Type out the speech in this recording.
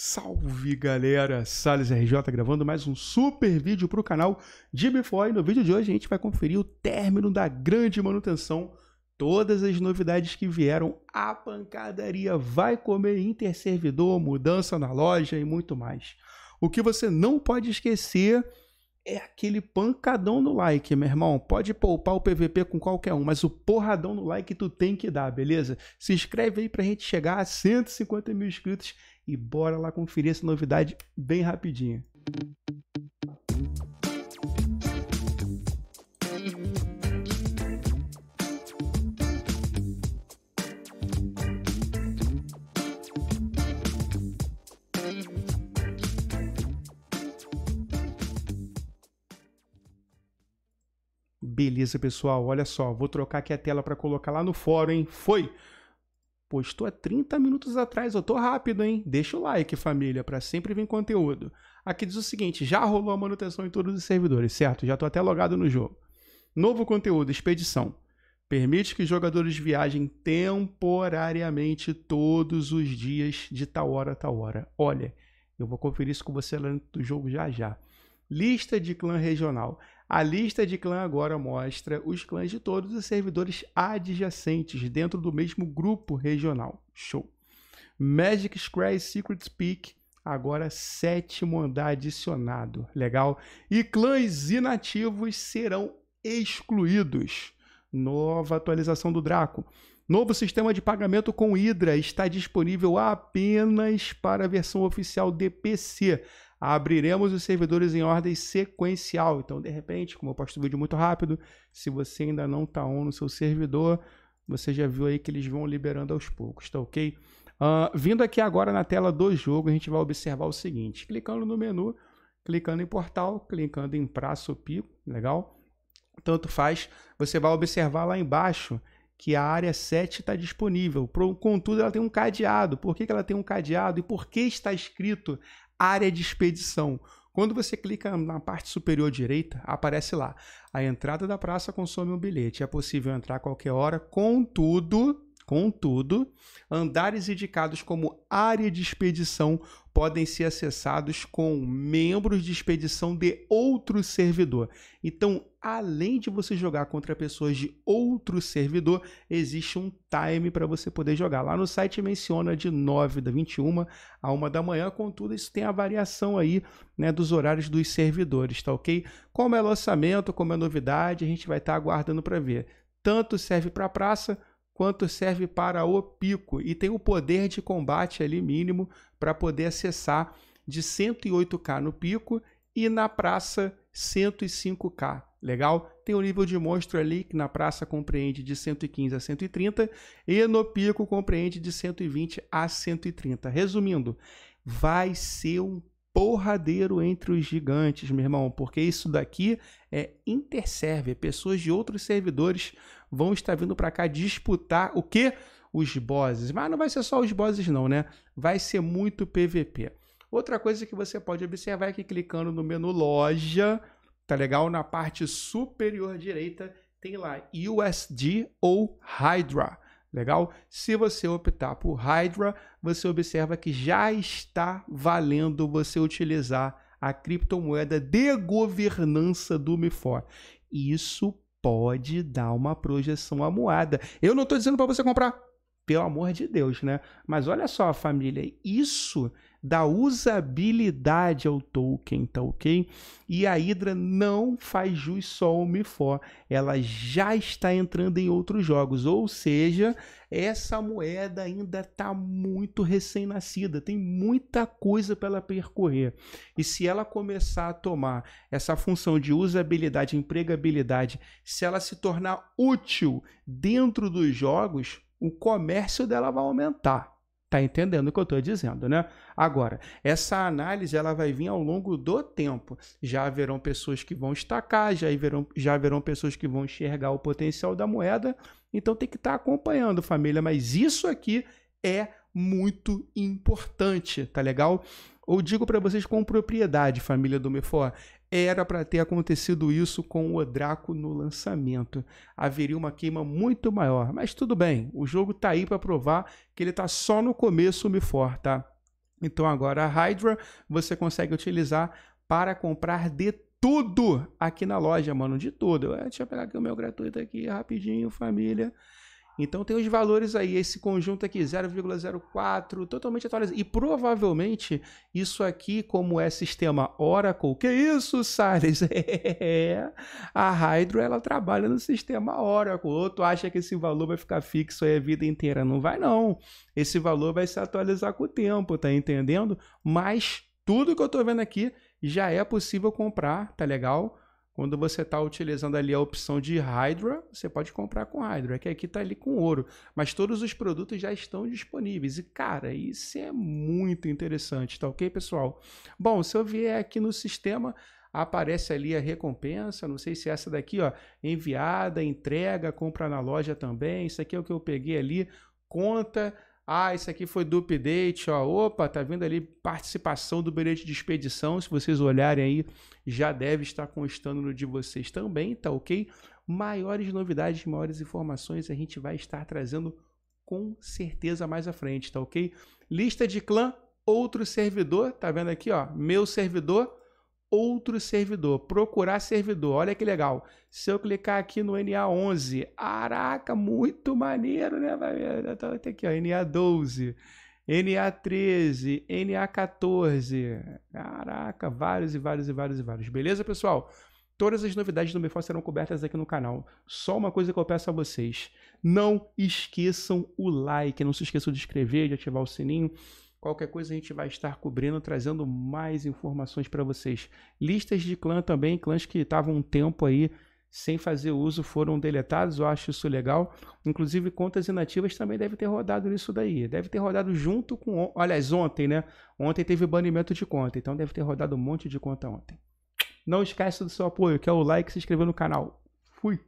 Salve galera, Sales RJ gravando mais um super vídeo para o canal de Before. no vídeo de hoje a gente vai conferir o término da grande manutenção, todas as novidades que vieram, a pancadaria vai comer interservidor, mudança na loja e muito mais. O que você não pode esquecer é aquele pancadão no like, meu irmão. Pode poupar o PVP com qualquer um, mas o porradão no like tu tem que dar, beleza? Se inscreve aí pra gente chegar a 150 mil inscritos e bora lá conferir essa novidade bem rapidinho. Beleza, pessoal. Olha só, vou trocar aqui a tela para colocar lá no fórum, hein? Foi! Postou há 30 minutos atrás, eu tô rápido, hein? Deixa o like, família, para sempre vir conteúdo. Aqui diz o seguinte: já rolou a manutenção em todos os servidores, certo? Já tô até logado no jogo. Novo conteúdo, expedição. Permite que jogadores viajem temporariamente todos os dias de tal hora a tal hora. Olha, eu vou conferir isso com você lá dentro do jogo já já. Lista de clã regional. A lista de clã agora mostra os clãs de todos os servidores adjacentes dentro do mesmo grupo regional. Show. Magic Scry Secrets Peak, agora sétimo andar adicionado. Legal. E clãs inativos serão excluídos. Nova atualização do Draco. Novo sistema de pagamento com Hydra está disponível apenas para a versão oficial de PC. Abriremos os servidores em ordem sequencial. Então, de repente, como eu posto o vídeo muito rápido, se você ainda não está on no seu servidor, você já viu aí que eles vão liberando aos poucos, tá ok? Uh, vindo aqui agora na tela do jogo, a gente vai observar o seguinte: clicando no menu, clicando em portal, clicando em praça ou pico, legal? Tanto faz, você vai observar lá embaixo que a área 7 está disponível. Contudo, ela tem um cadeado. Por que, que ela tem um cadeado e por que está escrito área de expedição? Quando você clica na parte superior direita, aparece lá: a entrada da praça consome um bilhete. É possível entrar a qualquer hora, contudo, Contudo, andares indicados como área de expedição podem ser acessados com membros de expedição de outro servidor. Então, além de você jogar contra pessoas de outro servidor, existe um time para você poder jogar. Lá no site menciona de 9 da 21 a 1 da manhã, contudo, isso tem a variação aí né, dos horários dos servidores, tá ok? Como é lançamento, como é novidade, a gente vai estar tá aguardando para ver. Tanto serve para praça quanto serve para o pico e tem o poder de combate ali mínimo para poder acessar de 108k no pico e na praça 105k. Legal? Tem o um nível de monstro ali que na praça compreende de 115 a 130 e no pico compreende de 120 a 130. Resumindo, vai ser um porradeiro entre os gigantes, meu irmão, porque isso daqui é interserve. É pessoas de outros servidores vão estar vindo para cá disputar o quê? Os bosses. Mas não vai ser só os bosses não, né? Vai ser muito PVP. Outra coisa que você pode observar é que clicando no menu loja, tá legal? Na parte superior direita tem lá USD ou Hydra. Legal? Se você optar por Hydra, você observa que já está valendo você utilizar a criptomoeda de governança do MIFOR. Isso pode dar uma projeção à moeda. Eu não estou dizendo para você comprar, pelo amor de Deus, né? Mas olha só, família, isso dá usabilidade ao token, tá ok? E a Hydra não faz jus só ao Mifó, ela já está entrando em outros jogos, ou seja, essa moeda ainda está muito recém-nascida, tem muita coisa para ela percorrer. E se ela começar a tomar essa função de usabilidade, empregabilidade, se ela se tornar útil dentro dos jogos, o comércio dela vai aumentar. Tá entendendo o que eu estou dizendo, né? Agora, essa análise ela vai vir ao longo do tempo. Já haverão pessoas que vão destacar, já haverão, já haverão pessoas que vão enxergar o potencial da moeda. Então tem que estar tá acompanhando, família. Mas isso aqui é muito importante, tá legal? Eu digo para vocês com propriedade, família do Mefor, era para ter acontecido isso com o Draco no lançamento. Haveria uma queima muito maior, mas tudo bem, o jogo tá aí para provar que ele tá só no começo me for, tá? Então agora a Hydra você consegue utilizar para comprar de tudo aqui na loja, mano, de tudo. deixa eu pegar aqui o meu gratuito aqui rapidinho, família. Então tem os valores aí, esse conjunto aqui, 0,04, totalmente atualizado. E provavelmente isso aqui, como é sistema Oracle, que isso, Salles? É, a Hydro, ela trabalha no sistema Oracle. Ou tu acha que esse valor vai ficar fixo aí a vida inteira? Não vai não. Esse valor vai se atualizar com o tempo, tá entendendo? Mas tudo que eu tô vendo aqui já é possível comprar, tá legal? Quando você está utilizando ali a opção de Hydra, você pode comprar com Hydra, que aqui está ali com ouro. Mas todos os produtos já estão disponíveis. E, cara, isso é muito interessante, tá ok, pessoal? Bom, se eu vier aqui no sistema, aparece ali a recompensa. Não sei se é essa daqui, ó, enviada, entrega, compra na loja também. Isso aqui é o que eu peguei ali, conta ah, isso aqui foi do update, ó. Opa, tá vendo ali participação do bilhete de expedição. Se vocês olharem aí, já deve estar constando no de vocês também, tá ok? Maiores novidades, maiores informações a gente vai estar trazendo com certeza mais à frente, tá ok? Lista de clã, outro servidor, tá vendo aqui, ó? Meu servidor, outro servidor, procurar servidor. Olha que legal. Se eu clicar aqui no NA11, araca, muito maneiro, né? vai Até então, aqui, ó, NA12, NA13, NA14. Caraca, vários e vários e vários e vários. Beleza, pessoal? Todas as novidades do Mefon serão cobertas aqui no canal. Só uma coisa que eu peço a vocês: não esqueçam o like, não se esqueçam de inscrever, de ativar o sininho Qualquer coisa a gente vai estar cobrindo, trazendo mais informações para vocês. Listas de clã também, clãs que estavam um tempo aí sem fazer uso foram deletados, eu acho isso legal. Inclusive, contas inativas também deve ter rodado isso daí. Deve ter rodado junto com. Aliás, ontem, né? Ontem teve banimento de conta, então deve ter rodado um monte de conta ontem. Não esqueça do seu apoio, que é o like e se inscrever no canal. Fui!